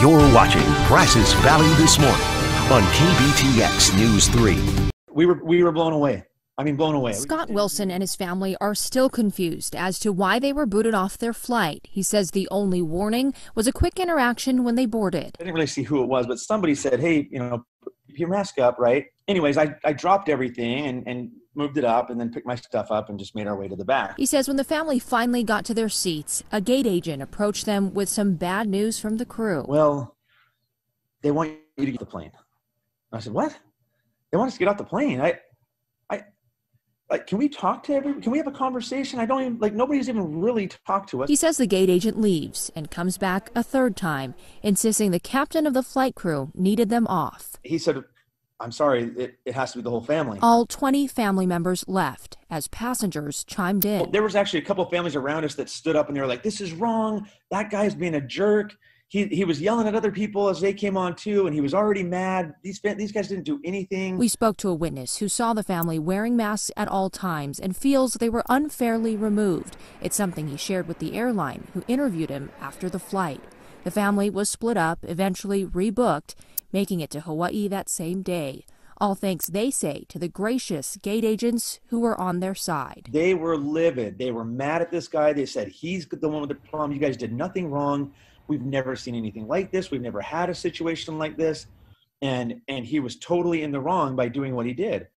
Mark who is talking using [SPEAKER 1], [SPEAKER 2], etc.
[SPEAKER 1] You're watching Prices Valley this morning on KBTX News 3. We were, we were blown away. I mean, blown away. Scott
[SPEAKER 2] Wilson and his family are still confused as to why they were booted off their flight. He says the only warning was a quick interaction when they boarded.
[SPEAKER 1] I didn't really see who it was, but somebody said, hey, you know, your mask up, right? Anyways, I, I dropped everything and, and moved it up and then picked my stuff up and just made our way to the back. He says when the
[SPEAKER 2] family finally got to their seats, a gate agent approached them with some bad news from the crew.
[SPEAKER 1] Well, they want you to get the plane. I said, What? They want us to get off the plane. I I like can we talk to everyone? Can we have a conversation? I don't even like nobody's even really talked to us. He says
[SPEAKER 2] the gate agent leaves and comes back a third time, insisting the captain of the flight crew needed them off.
[SPEAKER 1] He said I'm sorry, it, it has to be the whole family.
[SPEAKER 2] All 20 family members left as passengers chimed in. Well,
[SPEAKER 1] there was actually a couple of families around us that stood up and they were like, this is wrong. That guy's being a jerk. He, he was yelling at other people as they came on too, and he was already mad. These, these guys didn't do anything. We
[SPEAKER 2] spoke to a witness who saw the family wearing masks at all times and feels they were unfairly removed. It's something he shared with the airline, who interviewed him after the flight. The family was split up, eventually rebooked, making it to Hawaii that same day. All thanks, they say, to the gracious gate agents who were on their side.
[SPEAKER 1] They were livid. They were mad at this guy. They said, He's the one with the problem. You guys did nothing wrong. We've never seen anything like this. We've never had a situation like this. And, and he was totally in the wrong by doing what he did.